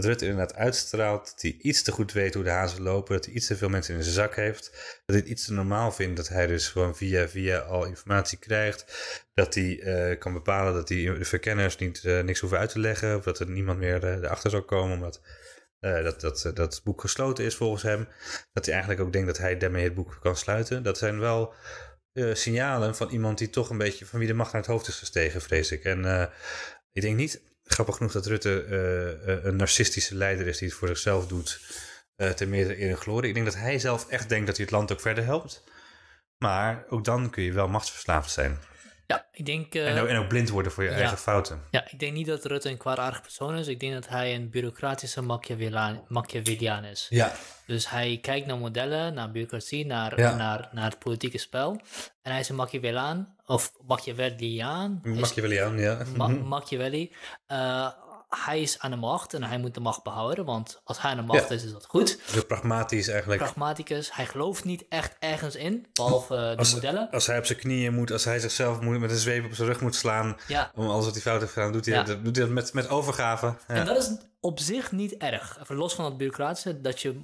dat Rutte inderdaad uitstraalt dat hij iets te goed weet hoe de hazen lopen, dat hij iets te veel mensen in zijn zak heeft, dat hij het iets te normaal vindt dat hij dus gewoon via via al informatie krijgt, dat hij eh, kan bepalen dat hij de verkenners niet, uh, niks hoeven uit te leggen of dat er niemand meer eh, erachter zal komen omdat dat, dat, dat het boek gesloten is volgens hem, dat hij eigenlijk ook denkt dat hij daarmee het boek kan sluiten. Dat zijn wel signalen van iemand die toch een beetje van wie de macht naar het hoofd is gestegen, vrees ik. En ik denk niet grappig genoeg dat Rutte eh, eh, een narcistische leider is die het voor zichzelf doet. Uh, eh, ten meerdere eer en glorie. Ik denk dat hij zelf echt denkt dat hij het land ook verder helpt. Maar ook dan kun je wel machtsverslaafd zijn. Ja, ik denk... Eh, en, ook, en, blind worden voor je eigen fouten. Ja, ik denk niet dat Rutte een kwaadaardig persoon is. Ik denk dat hij een bureaucratische Machiavellian is. Ja. Dus hij kijkt naar modellen, naar bureaucratie, naar, naar, naar het politieke spel. En hij is een Machiavellian, of Machiavellian. Machiavellian, ja. Mhm. Machiavelli. Eh, hij is aan de macht en hij moet de macht behouden. Want als hij aan de macht is, is dat goed. Dus pragmatisch eigenlijk. Pragmaticus. Hij gelooft niet echt ergens in, behalve eh, de modellen. Als hij op zijn knieën moet, als hij zichzelf moet, met een zweep op zijn rug moet slaan... om alles wat hij fout heeft gedaan, doet hij, dat, doet hij dat met, met overgave. En dat is op zich niet erg. Even los van dat bureaucratische, dat je,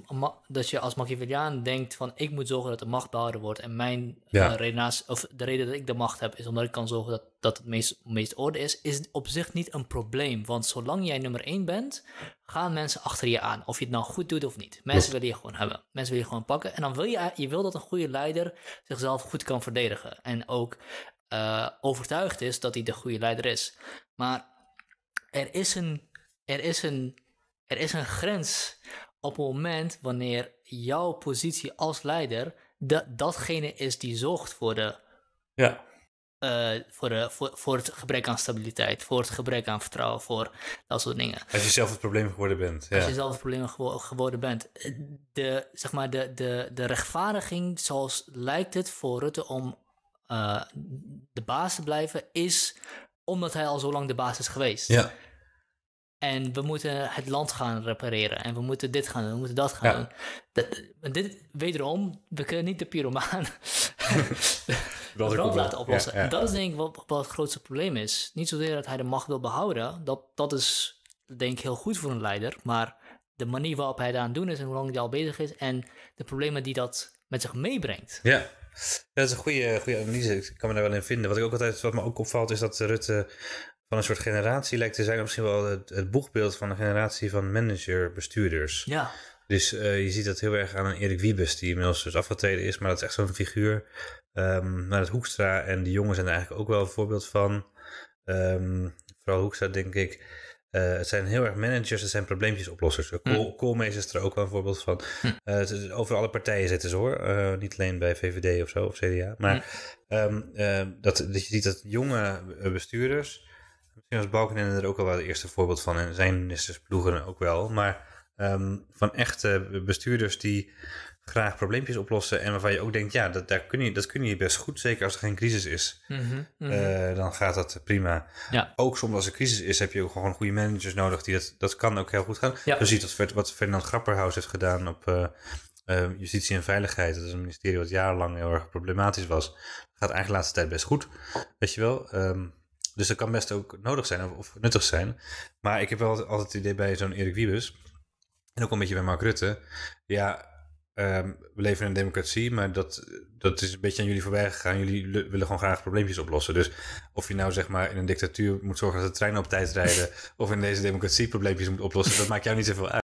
dat je als Machiavelliaan denkt van ik moet zorgen dat de macht behouden wordt. En mijn ja. Eh, of de reden dat ik de macht heb, is omdat ik kan zorgen dat, dat het meest, meest orde is, is op zich niet een probleem. Want zolang jij nummer één bent, gaan mensen achter je aan. Of je het nou goed doet of niet. Mensen willen je gewoon hebben. Mensen willen je gewoon pakken. En dan wil je, je wil dat een goede leider zichzelf goed kan verdedigen. En ook eh, overtuigd is dat hij de goede leider is. Maar er is een er is een, er is een grens op het moment wanneer jouw positie als leider datgene is die zorgt voor de. Ja. Eh, voor, de, voor, voor het gebrek aan stabiliteit, voor het gebrek aan vertrouwen, voor dat soort dingen. Als je zelf het probleem geworden bent. Ja. Als je zelf het probleem geworden bent. De, zeg maar de, de, de rechtvaardiging, zoals lijkt het voor Rutte om eh, de baas te blijven, is omdat hij al zo lang de baas is geweest. Ja. En we moeten het land gaan repareren. En we moeten dit gaan doen, we moeten dat gaan doen. Dat, dit, wederom, we kunnen niet de pyromaan brand laten oplossen. dat is denk ik wat, het grootste probleem is. Niet zozeer dat hij de macht wil behouden. Dat, dat is denk ik heel goed voor een leider. Maar de manier waarop hij daaraan doen is en hoe lang hij al bezig is. En de problemen die dat met zich meebrengt. Ja, dat is een goede, goede analyse. Ik kan me daar wel in vinden. Wat, ik ook altijd, wat me ook opvalt is dat Rutte van een soort generatie lijkt te zijn. misschien wel het, het boegbeeld van een generatie van manager-bestuurders. Ja. Dus eh, je ziet dat heel erg aan Erik Wiebes, die inmiddels dus afgetreden is. Maar dat is echt zo'n figuur. Um, ehm, maar het Hoekstra en die jongens zijn er eigenlijk ook wel een voorbeeld van. Ehm, vooral Hoekstra, denk ik. Eh, het zijn heel erg managers, het zijn probleempjesoplossers. Hm. oplossers. Koolmees is er ook wel een voorbeeld van. Hm. Eh, over alle partijen zitten ze hoor. niet alleen bij VVD of zo, of CDA. Maar hm. ehm, dat, dat je ziet dat jonge bestuurders misschien was dus Balkenende er ook al wel het eerste voorbeeld van. En zijn ministers ploegen ook wel. Maar ehm, van echte bestuurders die graag probleempjes oplossen. En waarvan je ook denkt, ja, dat, daar kun je, dat kun je best goed. Zeker als er geen crisis is. Mhm, mhm. Eh, dan gaat dat prima. Ja. Ook soms als er crisis is, heb je ook gewoon goede managers nodig. Die dat, dat kan ook heel goed gaan. Ja. Je ziet wat, wat Fernand Grapperhaus heeft gedaan op... Eh, eh, justitie en Veiligheid, dat is een ministerie wat jarenlang heel erg problematisch was, gaat eigenlijk de laatste tijd best goed. Weet je wel, ehm, dus dat kan best ook nodig zijn of, of nuttig zijn. Maar ik heb wel altijd, het idee bij zo'n Erik Wiebes. En ook een beetje bij Mark Rutte. Ja, ehm, we leven in een democratie, maar dat, dat is een beetje aan jullie voorbij gegaan. Jullie willen gewoon graag probleempjes oplossen. Dus of je nou zeg maar in een dictatuur moet zorgen dat de treinen op tijd rijden. of in deze democratie probleempjes moet oplossen, dat maakt jou niet zoveel uit.